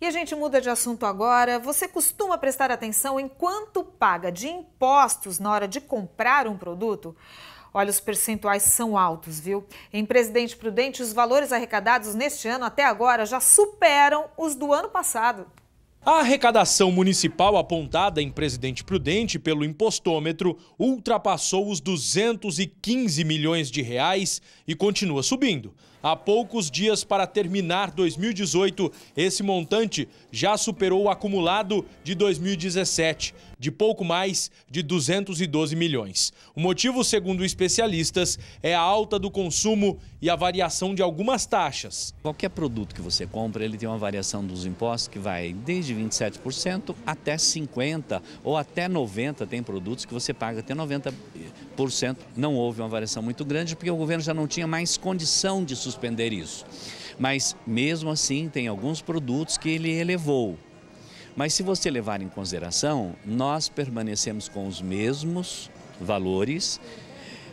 E a gente muda de assunto agora. Você costuma prestar atenção em quanto paga de impostos na hora de comprar um produto? Olha, os percentuais são altos, viu? Em Presidente Prudente, os valores arrecadados neste ano até agora já superam os do ano passado. A arrecadação municipal apontada em Presidente Prudente pelo impostômetro ultrapassou os 215 milhões de reais e continua subindo. Há poucos dias para terminar 2018, esse montante já superou o acumulado de 2017, de pouco mais de 212 milhões. O motivo, segundo especialistas, é a alta do consumo e a variação de algumas taxas. Qualquer produto que você compra, ele tem uma variação dos impostos que vai desde de 27% até 50% ou até 90%. Tem produtos que você paga até 90%. Não houve uma variação muito grande porque o governo já não tinha mais condição de suspender isso. Mas mesmo assim, tem alguns produtos que ele elevou. Mas se você levar em consideração, nós permanecemos com os mesmos valores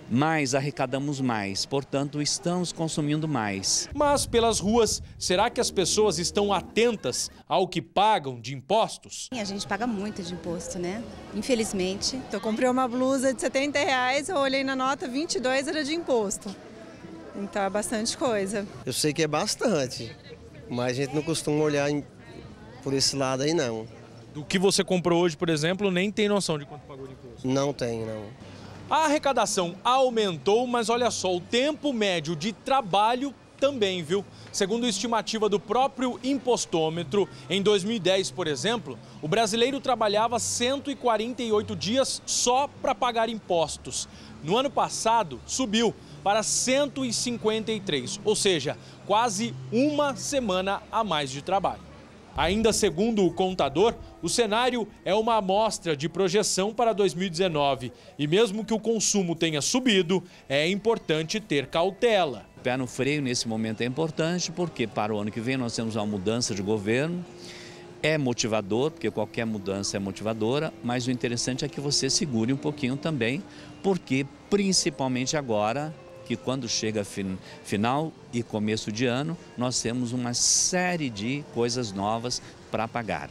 mais arrecadamos mais, portanto, estamos consumindo mais. Mas pelas ruas, será que as pessoas estão atentas ao que pagam de impostos? A gente paga muito de imposto, né? Infelizmente. Eu então, comprei uma blusa de 70 reais, eu olhei na nota, 22 era de imposto. Então é bastante coisa. Eu sei que é bastante, mas a gente não costuma olhar por esse lado aí não. Do que você comprou hoje, por exemplo, nem tem noção de quanto pagou de imposto? Não tem, não. A arrecadação aumentou, mas olha só, o tempo médio de trabalho também, viu? Segundo a estimativa do próprio impostômetro, em 2010, por exemplo, o brasileiro trabalhava 148 dias só para pagar impostos. No ano passado, subiu para 153, ou seja, quase uma semana a mais de trabalho. Ainda segundo o contador, o cenário é uma amostra de projeção para 2019 e, mesmo que o consumo tenha subido, é importante ter cautela. O pé no freio nesse momento é importante porque, para o ano que vem, nós temos uma mudança de governo. É motivador, porque qualquer mudança é motivadora, mas o interessante é que você segure um pouquinho também, porque principalmente agora que quando chega fin final e começo de ano, nós temos uma série de coisas novas para pagar.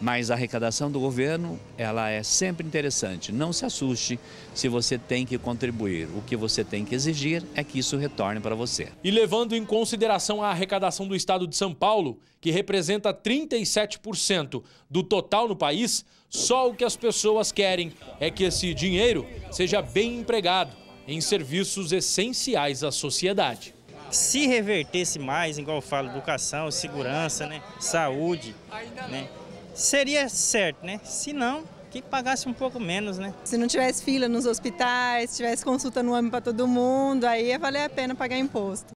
Mas a arrecadação do governo, ela é sempre interessante. Não se assuste se você tem que contribuir. O que você tem que exigir é que isso retorne para você. E levando em consideração a arrecadação do estado de São Paulo, que representa 37% do total no país, só o que as pessoas querem é que esse dinheiro seja bem empregado em serviços essenciais à sociedade. Se revertesse mais, igual eu falo, educação, segurança, né, saúde, né, seria certo, né? Se não, que pagasse um pouco menos, né? Se não tivesse fila nos hospitais, tivesse consulta no homem para todo mundo, aí ia valer a pena pagar imposto.